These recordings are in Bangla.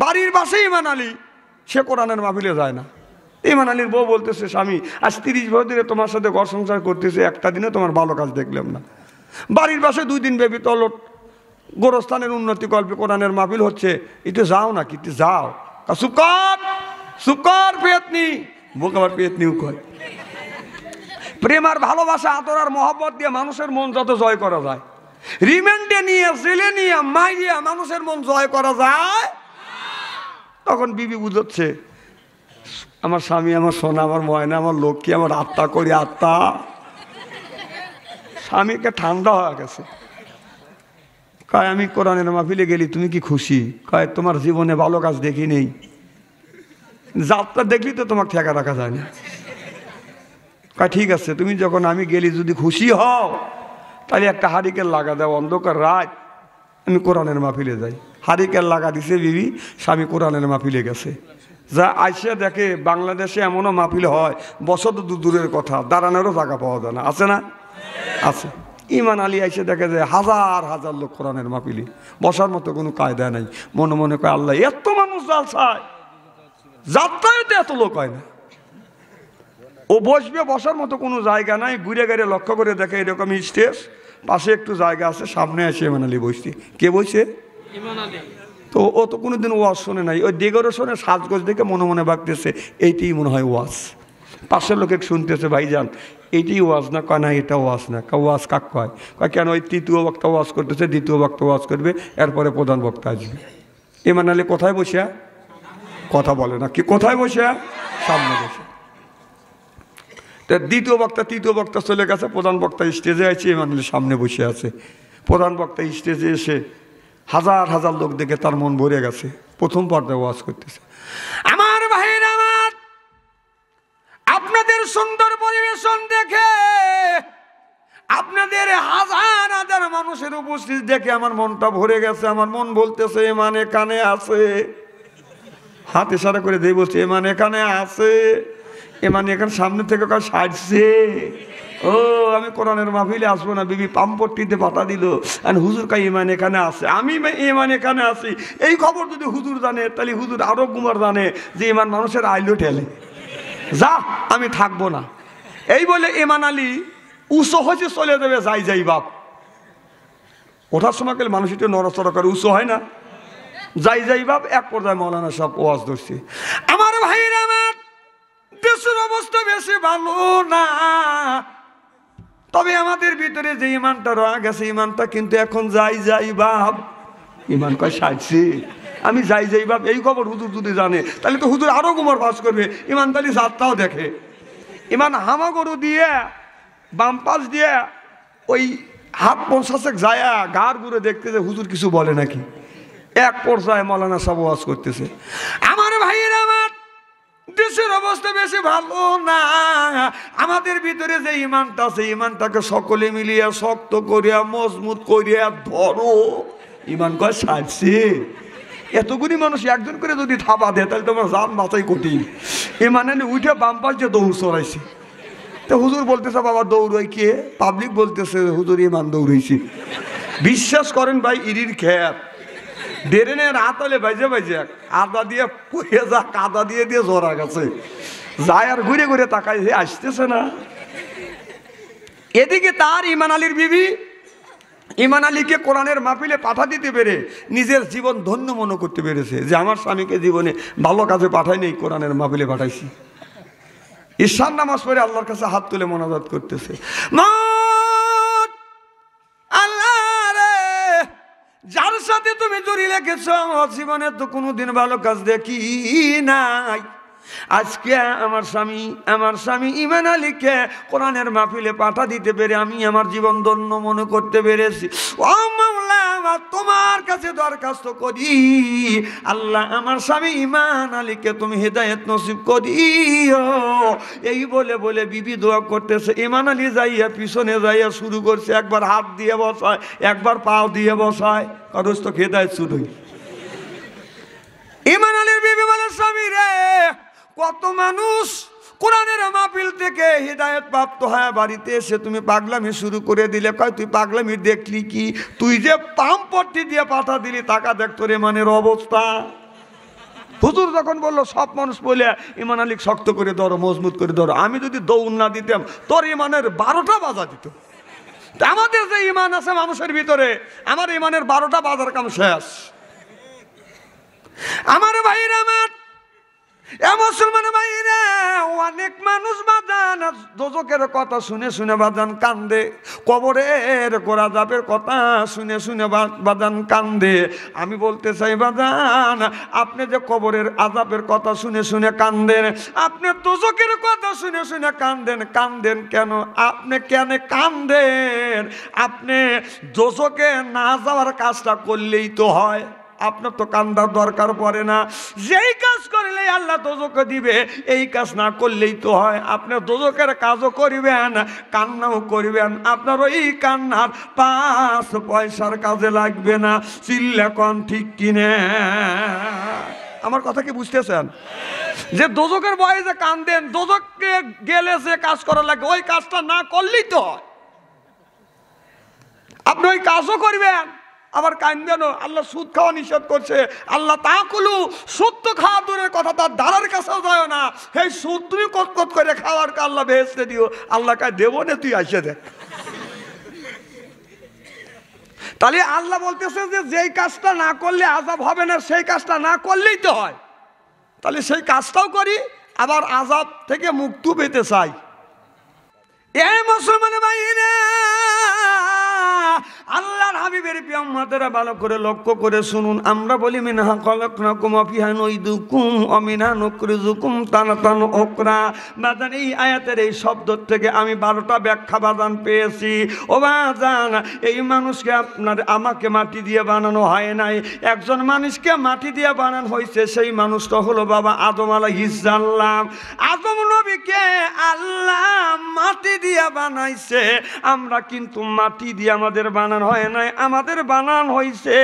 বাড়ির বাসে ইমান আলী সে কোরআনের মাহফিলে যায় না ইমান আলীর বউ বলতেছে স্বামী আজ তিরিশ বছর ধরে তোমার সাথে ঘর সংসার করতেছে একটা দিনে তোমার ভালো কাজ দেখলাম না বাড়ির বাসে দুই দিন ব্যাপী তলট গোরস্থানের উন্নতি কল্পে কোরআনের মাহফিল হচ্ছে ইটু যাও না কি যাও সুকর সুকর পেতনি বুক আমার পেতনিও কয় প্রেম আর ভালোবাসা আতর আর মহব্বত দিয়ে মানুষের মন যত জয় করা যায় রিমেন্ডে নিয়ে জেলে নিয়ে মাইরিয়া মানুষের মন জয় করা যায় তখন বিবি বুঝোচ্ছে আমার স্বামী আমার সোনা আমার ময়না আমার লক্ষ্মী আমার আত্মা করি আত্মা স্বামীকে ঠান্ডা হওয়া গেছে কয় আমি কোরআনের মাহফিলে গেলি তুমি কি খুশি কয় তোমার জীবনে ভালো কাজ দেখি নেই যাত্রা দেখলি তো তোমার ঠেকা রাখা যায় না কয় ঠিক আছে তুমি যখন আমি গেলি যদি খুশি হও তাহলে একটা হারিকেল লাগা দাও অন্ধকার রাত আমি কোরআনের মাহফিলে যাই হারিকেন লাগা দিছে বিবি স্বামী কোরআনের মাহফিলে গেছে যা আইসে দেখে বাংলাদেশে এমনও মাহফিল হয় বছর দূর দূরের কথা দাঁড়ানোরও জায়গা পাওয়া যায় না আছে না আছে ইমান আলী আইসে দেখে যে হাজার হাজার লোক কোরআনের মাহফিলে বসার মতো কোনো কায়দা নাই মনে মনে করে আল্লাহ এত মানুষ জাল জালসায় যাত্রায়তে এত লোক হয় না ও বসবে বসার মতো কোনো জায়গা নাই ঘুরে ঘুরে লক্ষ্য করে দেখে এরকম স্টেজ পাশে একটু জায়গা আছে সামনে আসে ইমান আলী বসতে কে বসে তো ও তো কোনোদিন ওয়াজ শোনে নাই ওই ডেকোরেশনের সাজগোজ দেখে মনে মনে ভাবতেছে এইটাই মনে হয় ওয়াজ পাশের লোকে শুনতেছে ভাইজান এইটি ওয়াজ না কয় না এটা ওয়াজ না কা ওয়াজ কাক কয় কয় কেন ওই তৃতীয় বক্তা ওয়াজ করতেছে দ্বিতীয় বক্তা ওয়াজ করবে এরপরে প্রধান বক্তা আসবে এ আলী কোথায় বসিয়া কথা বলে না কি কোথায় বসিয়া সামনে বসে তা দ্বিতীয় বক্তা তৃতীয় বক্তা চলে গেছে প্রধান বক্তা স্টেজে আছে ইমান সামনে বসে আছে প্রধান বক্তা স্টেজে এসে হাজার হাজার লোক দেখে তার মন ভরে গেছে প্রথম পর্দায় ওয়াজ করতেছে আমার ভাইয়ের আমার আপনাদের সুন্দর পরিবেশন দেখে আপনাদের হাজার হাজার মানুষের উপস্থিতি দেখে আমার মনটা ভরে গেছে আমার মন বলতেছে মানে কানে আছে হাত ইশারা করে দিয়ে বলছে এ মানে এখানে আছে এ মানে এখানে সামনে থেকে কাজ সাজছে ও আমি কোরআনের মাহফিলে আসবো না বিবি পাম্পট্টিতে পাতা দিল আর হুজুর কাই ইমান এখানে আছে আমি ইমান এখানে আছি এই খবর যদি হুজুর জানে তাহলে হুজুর আরো কুমার জানে যে ইমান মানুষের আইলো ঠেলে যা আমি থাকবো না এই বলে ইমান আলী উঁচু হয়েছে চলে যাবে যাই যাই বাপ ওঠার সময় গেলে মানুষ একটু নড়াচড়া করে উঁচু হয় না যাই যাই বাপ এক পর্যায়ে মৌলানা সব ওয়াজ ধরছে আমার ভাইয়ের আমার দেশের অবস্থা বেশি ভালো না তবে আমাদের ভিতরে যে ইমানটা রয়ে গেছে ইমানটা কিন্তু এখন যাই যাই বাপ ইমান কয় সাজছি আমি যাই যাই বাপ এই খবর হুজুর যদি জানে তাহলে তো হুজুর আরও গুমর ভাস করবে ইমান তাহলে যাত্রাও দেখে ইমান হামাগরু দিয়ে বাম দিয়ে ওই হাত পঞ্চাশে যায়া গাড় ঘুরে দেখতেছে হুজুর কিছু বলে নাকি এক পর্যায়ে মলানা সাবওয়াজ করতেছে মানুষের অবস্থা বেশি ভালো না আমাদের ভিতরে যে ইমানটা আছে ইমানটাকে সকলে মিলিয়া শক্ত করিয়া মজবুত করিয়া ধরো ইমান কয় সাজছে এতগুলি মানুষ একজন করে যদি থাবা দেয় তাহলে তোমার জান মাথায় কঠিন ইমান মানে উঠে বাম পাশ যে দৌড় চড়াইছে তো হুজুর বলতেছে বাবা দৌড়াই কে পাবলিক বলতেছে হুজুর ইমান দৌড়াইছে বিশ্বাস করেন ভাই ইরির খ্যাপ ডেরে ডেরেনের আতলে বাজে বাজে আদা দিয়ে পুড়ে যা কাদা দিয়ে দিয়ে জোরা গেছে যায় আর ঘুরে ঘুরে তাকাই যে আসতেছে না এদিকে তার ইমান আলীর বিবি ইমান আলীকে কোরআনের মাহফিলে পাঠা দিতে পেরে নিজের জীবন ধন্য মনে করতে পেরেছে যে আমার স্বামীকে জীবনে ভালো কাজে পাঠাই নেই কোরআনের মাহফিলে পাঠাইছি ঈশ্বর নামাজ পরে আল্লাহর কাছে হাত তুলে মনাজাত করতেছে মা সাথে তুমি জড়ি লেখেছ জীবনে তো কোনোদিন ভালো কাজ দেখি নাই আজকে আমার স্বামী আমার স্বামী ইমান আলীকে কোরআনের মাহফিলে পাঠা দিতে পেরে আমি আমার জীবন ধন্য মনে করতে পেরেছি ও মামলা কাছে দরখাস্ত করি আল্লাহ আমার স্বামী ইমান আলীকে তুমি হৃদায়ত নসিব করিও এই বলে বলে বিবি দোয়া করতেছে ইমান আলী যাইয়া পিছনে যাইয়া শুরু করছে একবার হাত দিয়ে বসায় একবার পাও দিয়ে বসায় খরচ তো হৃদায়ত শুরু ইমান আলীর বিবি বলে স্বামী রে কত মানুষ কোরআনের মাহফিল থেকে হৃদায়ত প্রাপ্ত হয় বাড়িতে এসে তুমি পাগলামি শুরু করে দিলে কয় তুই পাগলামি দেখলি কি তুই যে পাম্পটি দিয়ে পাঠা দিলি টাকা দেখ তোর ইমানের অবস্থা হুজুর যখন বললো সব মানুষ বলে ইমান আলিক শক্ত করে ধরো মজবুত করে ধরো আমি যদি দৌড় না দিতাম তোর ইমানের বারোটা বাজা দিত আমাদের যে ইমান আছে মানুষের ভিতরে আমার ইমানের বারোটা বাজার কাম শেষ আমার ভাইরা আমার এ মুসলমান ভাইরা অনেক মানুষ বাদান দোজকের কথা শুনে শুনে বাদান কান্দে কবরের গোড়া যাবের কথা শুনে শুনে বাদান কান্দে আমি বলতে চাই বাদান আপনি যে কবরের আজাবের কথা শুনে শুনে কান্দেন আপনি দোজকের কথা শুনে শুনে কান্দেন কান্দেন কেন আপনি কেন কান্দেন আপনি দোজকে না যাওয়ার কাজটা করলেই তো হয় আপনার তো কান্দার দরকার পড়ে না যেই কাজ আল্লাহ দোজকে দিবে এই কাজ না করলেই তো হয় আপনার দোজকের কাজও করিবেন কান্নাও করিবেন আপনার ওই কান্নার পাঁচ পয়সার কাজে লাগবে না চিল্লাকন ঠিক কিনে আমার কথা কি বুঝতেছেন যে দোজকের বয়ে যে কান্দেন দোজককে গেলে যে কাজ করা লাগে ওই কাজটা না করলেই তো হয় আপনি ওই কাজও করবেন আবার যেন আল্লাহ সুদ খাওয়া নিষেধ করছে আল্লাহ তা কুলু সুদ তো খাওয়া দূরের কথা তার দাঁড়ার কাছেও যায় না সেই সুদ তুমি কটকট করে খাওয়ার আল্লাহ ভেসতে দিও আল্লাহ কায় দেবো না তুই আসে দেখ তাহলে আল্লাহ বলতেছে যে যেই কাজটা না করলে আজাব হবে না সেই কাজটা না করলেই তো হয় তাহলে সেই কাজটাও করি আবার আজাব থেকে মুক্ত পেতে চাই এ মুসলমান ভাই আল্লাহর হাবিবের পিয়ামাতেরা ভালো করে লক্ষ্য করে শুনুন আমরা বলি মিনা কলক নকুম অফিহান ওই দুকুম অমিনা নকরি জুকুম তান ওকরা বাজান এই আয়াতের এই শব্দ থেকে আমি বারোটা ব্যাখ্যা বাদান পেয়েছি ও বাজান এই মানুষকে আপনার আমাকে মাটি দিয়ে বানানো হয় নাই একজন মানুষকে মাটি দিয়ে বানানো হয়েছে সেই মানুষটা হলো বাবা আদম আলাহ ইসাল্লাম আদম নবীকে আল্লাহ মাটি দিয়ে বানাইছে আমরা কিন্তু মাটি দিয়ে আমাদের বানা বানান হয় নাই আমাদের বানান হয়েছে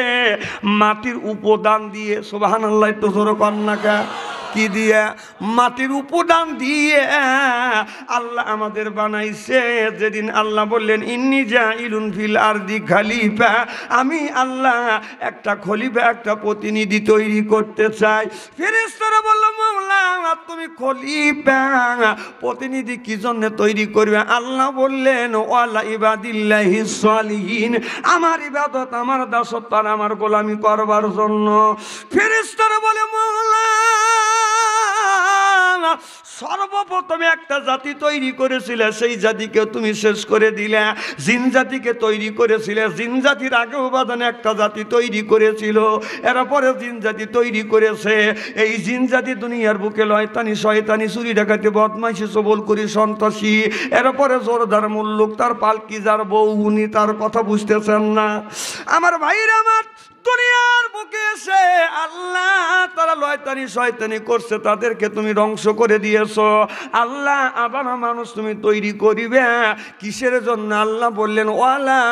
মাটির উপদান দিয়ে সোবাহান আল্লাহ একটু ধরো কন্যাকা কি দিয়ে মাটির উপদান দিয়ে আল্লাহ আমাদের বানাইছে যেদিন আল্লাহ বললেন ইন্নি যা ইলুন ফিল দি খালিফা আমি আল্লাহ একটা খলিফা একটা প্রতিনিধি তৈরি করতে চাই ফেরেস্তারা বললো মামলা তুমি খলিফা প্রতিনিধি কি জন্য তৈরি করবে আল্লাহ বললেন ওয়ালা ইবাদিল্লাহি সালিহিন আমার ইবাদত আমার দাসত্ব আর আমার গোলামি করবার জন্য ফেরেস্তারা বলে মা না সর্বপ্রথমে একটা জাতি তৈরি করেছিলে সেই জাতিকে তুমি শেষ করে দিলে জিন জাতিকে তৈরি করেছিলে জিন জাতির আগে উপাদানে একটা জাতি তৈরি করেছিল এরপরে জিন জাতি তৈরি করেছে এই জিন জাতি দুনিয়ার বুকে লয়তানি শয়তানি চুরি ডাকাতি বদমাইশি সবল করি সন্ত্রাসী এরপরে জোরদার মুল্লুক তার পালকি যার বউ উনি তার কথা বুঝতেছেন না আমার ভাইরা আমার দুনিয়ার বুকে এসে আল্লাহ শয়তানি শয়তানি করছে তাদেরকে তুমি ধ্বংস করে দিয়েছ আল্লাহ আবার মানুষ তুমি তৈরি করিবে কিসের জন্য আল্লাহ বললেন ওয়ালা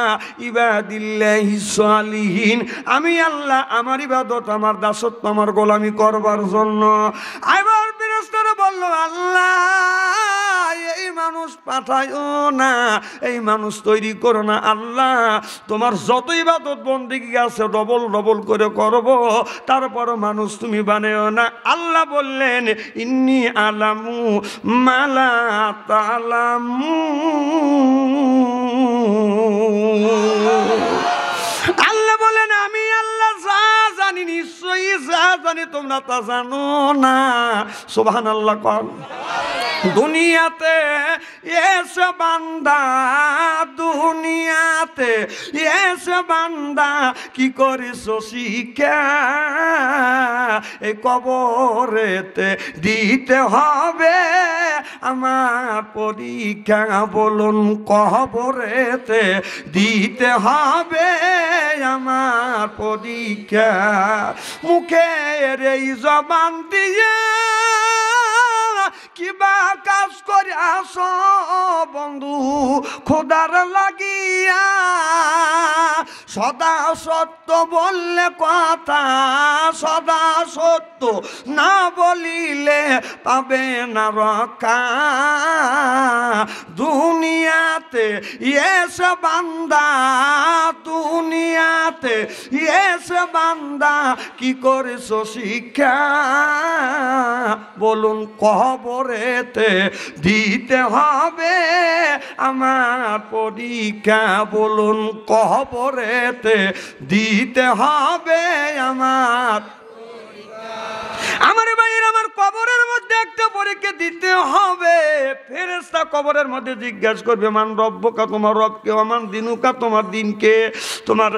ইবা দিল্লাহিন আমি আল্লাহ আমার ইবাদত আমার দাসত্ব আমার গোলামি করবার জন্য আবার বিরাস্তারা বলল আল্লাহ মানুষ পাঠায়ও না এই মানুষ তৈরি করো না আল্লাহ তোমার যতই বাদত বন্দিগি আছে ডবল ডবল করে করব তারপর মানুষ তুমি বানেও না আল্লাহ বললেন ইন্নি আলামু মালা তালামু আল্লাহ বলেন আমি আল্লাহ যা জানি নিশ্চয়ই যা জানি তোমরা তা জানো না সোভান আল্লাহ কর দুনিয়াতে এসে বান্দা দুনিয়াতে এসে বান্দা কি করিস শিখা এই কবরেতে দিতে হবে আমার পরীক্ষা বলুন কবরেতে দিতে হবে আমার পরীক্ষা মুখের এই জবান দিয়া কিবা কাজ করে আস বন্ধু খোদার লাগিয়া সদা সত্য বললে কথা সদা সত্য না বলিলে পাবে না রক্ষা দুনিয়াতে ইয়েস বান্দা দুনিয়াতে ইয়েস বান্দা কি করেছ শিক্ষা বলুন কবর করেতে দিতে হবে আমার পরীক্ষা বলুন কবরেতে দিতে হবে আমার আমার ভাই একটা পরীক্ষা দিতে হবে ফেরেস্তা কবরের মধ্যে জিজ্ঞাস করবে মান রব্বকা তোমার রবকে আমার দিনুকা তোমার দিনকে তোমার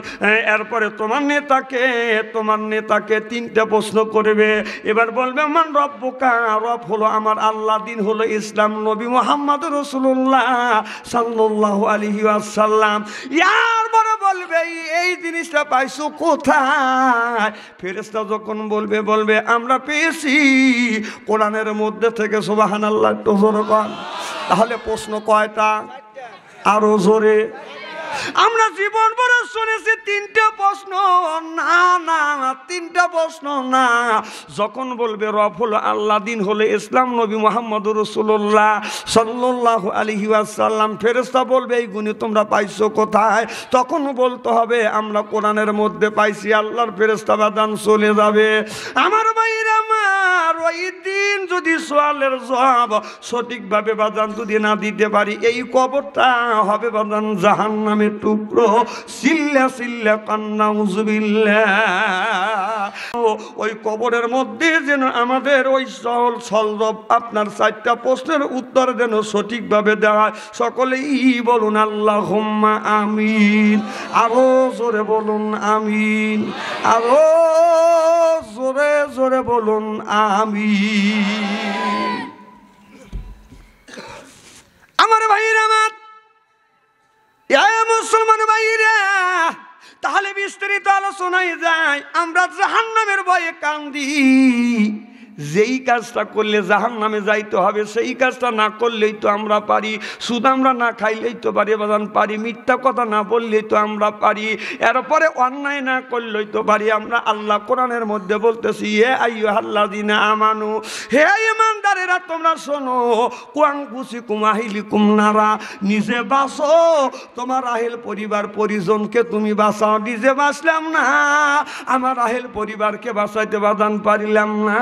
এরপরে তোমার নেতাকে তোমার নেতাকে তিনটা প্রশ্ন করবে এবার বলবে মান রব্বকা রব হলো আমার আল্লাহ দিন হলো ইসলাম নবী মোহাম্মদ রসুল্লাহ সাল্লাহ আলহিউ আসাল্লাম ইয়ার বলবে এই জিনিসটা পাইছো কোথায় ফেরেস্তা যখন বলবে বলবে আমরা পেয়েছি কোরআনের মধ্যে থেকে সোবাহান আল্লাহ একটু জোরবান তাহলে প্রশ্ন কয়টা আরো জোরে আমরা জীবন বড় শুনেছি তিনটা প্রশ্ন না না তিনটা প্রশ্ন না যখন বলবে রব হলো আল্লাহ দিন হলে ইসলাম নবী মোহাম্মদ রসুল্লাহ সাল্লাহ আলী আসাল্লাম ফেরেস্তা বলবে এই গুণে তোমরা পাইছো কোথায় তখন বলতে হবে আমরা কোরআনের মধ্যে পাইছি আল্লাহর ফেরেস্তা বাদান চলে যাবে আমার ভাইরা আমার ওই দিন যদি সোয়ালের জবাব সঠিকভাবে বাদান যদি না দিতে পারি এই কবরটা হবে বাদান জাহান নামের টুকরো সিল ওই কবরের মধ্যে যেন আমাদের ওই আপনার চারটা প্রশ্নের উত্তর যেন সঠিকভাবে দেওয়া সকলেই বলুন আল্লাহ হোম্মা আমিন আরো জোরে বলুন আমিন আরো জোরে জোরে বলুন আমিন আমার ভাইয়ের আমার মুসলমান ভাইরা তাহলে বিস্তারিত আলোচনায় যায় আমরা জাহান্নামের ভয়ে কান্দি যেই কাজটা করলে জাহান নামে যাইতে হবে সেই কাজটা না করলেই তো আমরা পারি সুদ আমরা না খাইলেই তো পারি বাদান পারি মিথ্যা কথা না বললেই তো আমরা পারি এরপরে অন্যায় না করলেই তো পারি আমরা আল্লাহ কোরআনের মধ্যে বলতেছি হে আইয়ু আল্লাহ দিনা আমানু হে ইমানদারেরা তোমরা শোনো কুয়াংকুসি কুমাহিলি কুমনারা নিজে বাঁচো তোমার আহেল পরিবার পরিজনকে তুমি বাঁচাও নিজে বাঁচলাম না আমার আহেল পরিবারকে বাঁচাইতে বাদান পারিলাম না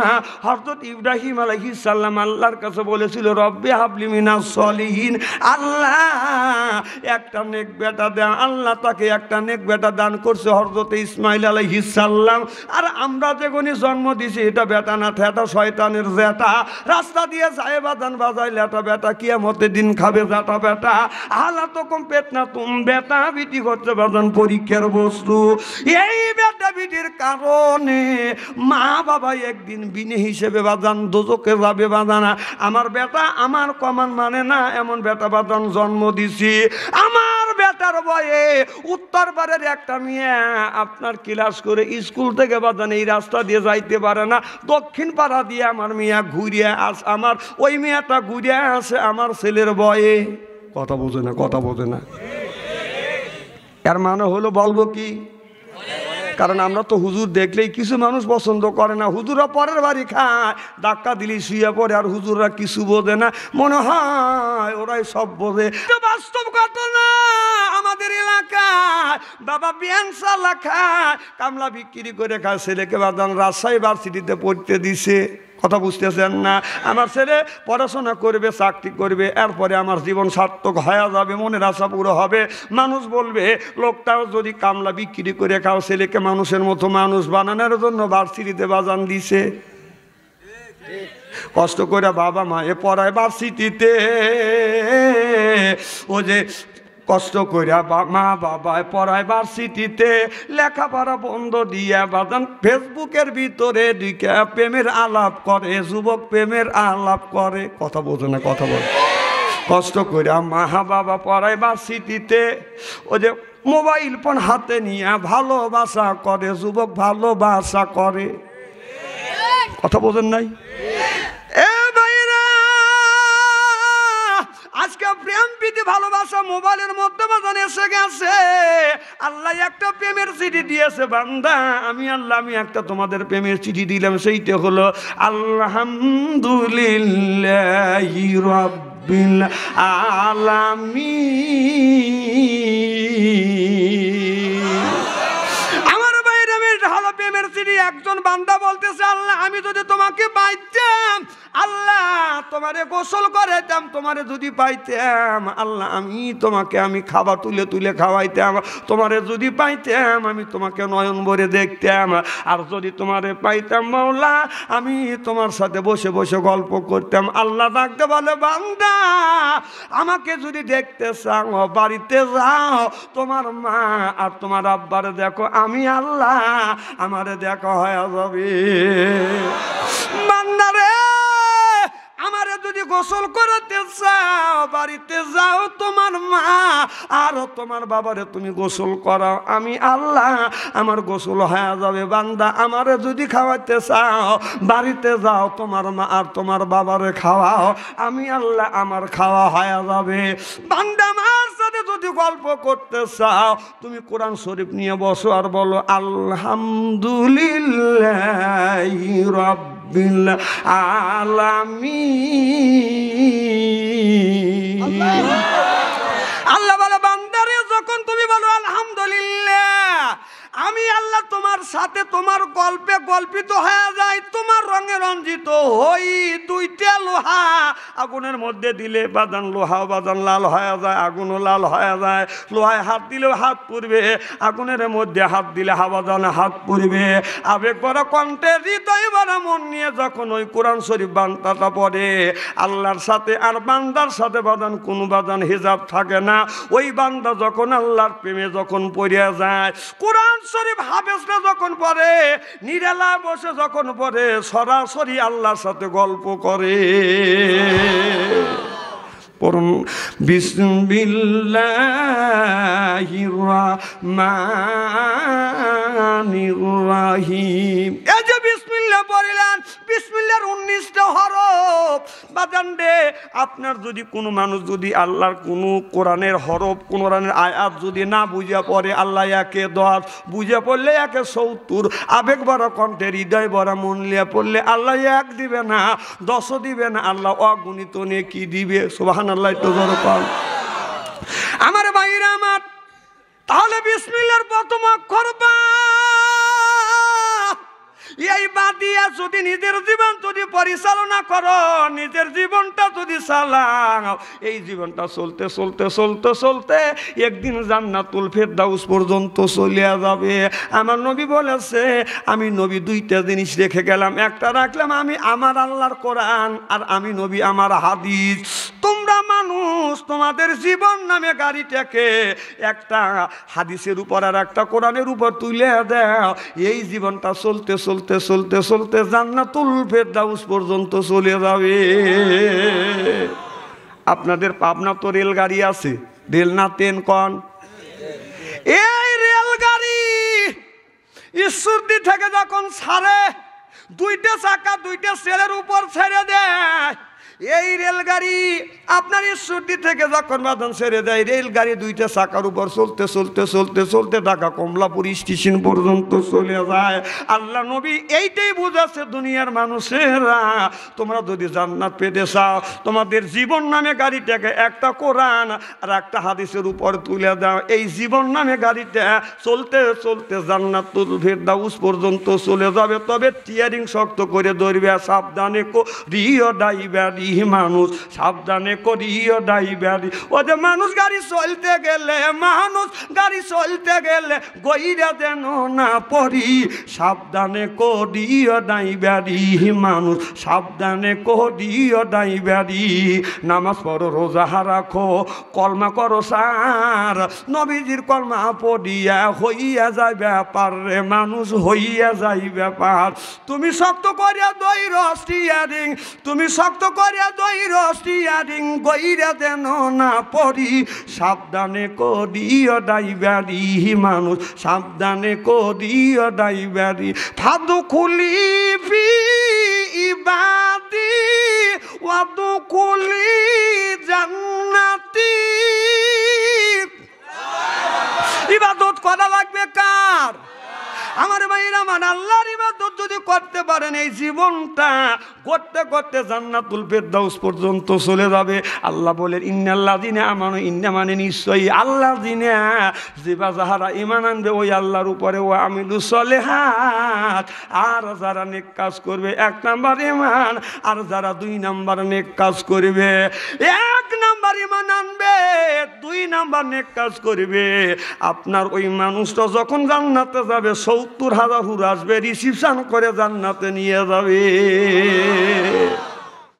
হজরত ইব্রাহিম আলহি সাল্লাম আল্লাহর কাছে বলেছিল রব্বে হাবলি মিনা সলিহীন আল্লাহ একটা নেক বেটা দেন আল্লাহ তাকে একটা নেক বেটা দান করছে হজরত ইসমাইল আলহি সাল্লাম আর আমরা যেগুনি জন্ম দিছি এটা বেটা না থেটা শয়তানের জেটা রাস্তা দিয়ে যায় বাজান বাজাইলে লেটা বেটা মতে দিন খাবে জাটা বেটা আল্লাহ তো কম পেট না তুম বেটা বিটি করছে বাজান পরীক্ষার বস্তু এই বেটা বিটির কারণে মা বাবা একদিন বিনে হিসেবে বাদান দোজকে যাবে বাদানা আমার বেটা আমার কমান মানে না এমন বেটা বাঁধান জন্ম দিছি আমার বেটার বয়ে উত্তরবারের একটা মেয়ে আপনার ক্লাস করে স্কুল থেকে বাদান এই রাস্তা দিয়ে যাইতে পারে না দক্ষিণ পাড়া দিয়ে আমার মেয়ে ঘুরিয়া আস আমার ওই মেয়েটা ঘুরিয়ে আসে আমার ছেলের বয়ে কথা বোঝে না কথা বোঝে না এর মানে হলো বলবো কি কারণ আমরা তো হুজুর দেখলেই কিছু মানুষ পছন্দ করে না হুজুরা পরের বাড়ি খায় ধাক্কা দিলি শুয়ে পড়ে আর হুজুররা কিছু বোঝে না মনে হয় ওরাই সব বোঝে বাস্তব ঘটনা আমাদের এলাকায় বাবা বিয়ানসালা খায় কামলা বিক্রি করে খায় ছেলেকে বাদান রাজশাহী ভার্সিটিতে পড়তে দিছে কথা বুঝতেছেন না আমার ছেলে পড়াশোনা করবে চাকরি করবে এরপরে আমার জীবন সার্থক হয়ে যাবে মনের আশা পুরো হবে মানুষ বলবে লোকটাও যদি কামলা বিক্রি করে কাউ ছেলেকে মানুষের মতো মানুষ বানানোর জন্য বার্সিটিতে বাজান দিছে কষ্ট করে বাবা এ পড়ায় বার্সিটিতে ও যে কষ্ট কইরা মা বাবায় পড়াইবার সিটিতে লেখাপড়া বন্ধ দিয়া বাজান ফেসবুকের ভিতরে দিকে প্রেমের আলাপ করে যুবক প্রেমের আলাপ করে কথা বলছে না কথা বল কষ্ট করিয়া মা বাবা পড়াইবার সিটিতে ও যে মোবাইল ফোন হাতে নিয়ে ভালোবাসা করে যুবক ভালোবাসা করে কথা বোঝেন নাই এ প্রীতি ভালোবাসা মোবাইলের মাধ্যমে জানে এসে গেছে আল্লাহ একটা প্রেমের চিঠি দিয়েছে বান্দা আমি আল্লাহ আমি একটা তোমাদের প্রেমের চিঠি দিলাম সেইটা হলো আলহামদুলিল্লাহ রব্বিল আলামিন আমার বাইরে হলো প্রেমের চিঠি এক একজন বান্দা বলতেছে আল্লাহ আমি যদি তোমাকে পাইতাম আল্লাহ তোমারে গোসল দাম তোমারে যদি পাইতাম আল্লাহ আমি তোমাকে আমি খাবার তুলে তুলে খাওয়াইতাম তোমারে যদি পাইতাম আমি তোমাকে নয়ন ভরে দেখতাম আর যদি তোমারে পাইতাম মাওলা আমি তোমার সাথে বসে বসে গল্প করতাম আল্লাহ ডাকতে বলে বান্দা আমাকে যদি দেখতে চাও বাড়িতে যাও তোমার মা আর তোমার আব্বারে দেখো আমি আল্লাহ আমারে দেখো হয় পায়া যাবে গোসল করাতে চাও বাড়িতে যাও তোমার মা আর তোমার বাবারে তুমি গোসল করাও আমি আল্লাহ আমার গোসল হয়ে যাবে বান্দা আমারে যদি খাওয়াতে চাও বাড়িতে যাও তোমার মা আর তোমার বাবারে খাওয়াও আমি আল্লাহ আমার খাওয়া হয়ে যাবে বান্দা মা যদি গল্প করতে চাও তুমি কোরআন শরীফ নিয়ে বসো আর বলো আলহামদুলিল্লাহ রব্বিল আলামিন আমি আল্লাহ তোমার সাথে তোমার গল্পে গল্পিত হয়ে যাই তোমার রঙে রঞ্জিত হই দুইটা লোহা আগুনের মধ্যে দিলে বাদান লোহা বাদান লাল হয়ে যায় আগুনও লাল হয়ে যায় লোহায় হাত দিলেও হাত পুরবে আগুনের মধ্যে হাত দিলে হাবাদান হাত পুরবে আবেগ বড় কণ্ঠে হৃদয় বড় মন নিয়ে যখন ওই কোরআন শরীফ বান্তাটা পড়ে আল্লাহর সাথে আর বান্দার সাথে বাদান কোনো বাদান হিজাব থাকে না ওই বান্দা যখন আল্লাহর প্রেমে যখন পড়িয়া যায় কোরআন শরীফ শরীফ হাফেজরা যখন পড়ে নিরালা বসে যখন পড়ে সরাসরি আল্লাহর সাথে গল্প করে পড়ুন বিসমিল্লাহির রাহিম এই যে বিসমিল্লা পড়িলেন বিসমিল্লার উনিশটা হরফ বাজান আপনার যদি কোনো মানুষ যদি আল্লাহর কোনো কোরআনের হরফ কোরআনের আয়াত যদি না বুঝে পড়ে আল্লাহ একে দশ বুঝে পড়লে একে সত্তর আবেগ বড় কণ্ঠে হৃদয় বড় মন লিয়া পড়লে আল্লাহ এক দিবে না দশ দিবে না আল্লাহ অগুণিত নিয়ে কি দিবে সোহান আল্লাহ তো ধরো পাল আমার বাইরে আমার তাহলে বিসমিল্লার প্রথম অক্ষর পান এই বাদ দিয়া যদি নিজের জীবন যদি পরিচালনা করো নিজের জীবনটা যদি চালাও এই জীবনটা চলতে চলতে চলতে চলতে একদিন জান্নাতুল ফেরদাউস পর্যন্ত চলিয়া যাবে আমার নবী বলেছে আমি নবী দুইটা জিনিস রেখে গেলাম একটা রাখলাম আমি আমার আল্লাহর কোরআন আর আমি নবী আমার হাদিস তোমরা মানুষ তোমাদের জীবন নামে গাড়িটাকে একটা হাদিসের উপর আর একটা কোরআনের উপর তুলে দেয় এই জীবনটা চলতে চলতে চলতে চলতে জান্নাতুল ফেরদাউস পর্যন্ত চলে যাবে আপনাদের পাবনা তো রেলগাড়ি আছে রেল না তেন কন এই রেলগাড়ি ঈশ্বরদি থেকে যখন ছাড়ে দুইটা চাকা দুইটা সেলের উপর ছেড়ে দেয় এই রেলগাড়ি আপনার ঈশ্বরদি থেকে যখন বাদান ছেড়ে দেয় রেলগাড়ি দুইটা চাকার উপর চলতে চলতে চলতে চলতে ঢাকা কমলাপুর স্টেশন পর্যন্ত চলে যায় আল্লাহ নবী এইটাই বুঝাচ্ছে দুনিয়ার মানুষেরা তোমরা যদি জান্নাত পেতে চাও তোমাদের জীবন নামে গাড়িটাকে একটা কোরআন আর একটা হাদিসের উপর তুলে দাও এই জীবন নামে গাড়িটা চলতে চলতে জান্নাত দাউস পর্যন্ত চলে যাবে তবে টিয়ারিং শক্ত করে ধরবে সাবধানে রিও ডাইবারি গাড়ি মানুষ সাবধানে করিও ড্রাইভার ও যে মানুষ গাড়ি চলতে গেলে মানুষ গাড়ি চলতে গেলে গইরা যেন না পড়ি সাবধানে করিও ড্রাইভারি মানুষ সাবধানে করিও ড্রাইভারি নামাজ পড়ো রোজা রাখো কলমা করো সার নবীজির কলমা পড়িয়া হইয়া যায় ব্যাপার রে মানুষ হইয়া যায় ব্যাপার তুমি শক্ত করিয়া দই রস টিয়ারিং তুমি শক্ত করিয়া রে দৈর স্টিয়ারিং গইরে দেন না পড়ি সাবধানে করিও ডাইবারি মানুষ সাবধানে করিও ডাইবারি ফাদু খুলি ফি ইবাদি ওয়াদু খুলি জান্নাতি ইবাদত কদা লাগবে কা আমার ভাইরা মান আল্লাহর ইবাদত যদি করতে পারেন এই জীবনটা করতে করতে জান্নাতুল ফেরদাউস পর্যন্ত চলে যাবে আল্লাহ বলেন ইন্নাল্লাহ দিনে আমানো ইন্না মানে নিশ্চয়ই আল্লাহ দিনে জিবা যাহারা ইমান আনবে ওই আল্লাহর উপরে ও আমিলু সলেহাত আর যারা নেক কাজ করবে এক নাম্বার ইমান আর যারা দুই নাম্বার নেক কাজ করবে এক নাম্বার ইমান আনবে দুই নাম্বার নেক কাজ করবে আপনার ওই মানুষটা যখন জান্নাতে যাবে সৌ সত্তর হাজার হুর আসবে রিসিপশন করে জান্নাতে নিয়ে যাবে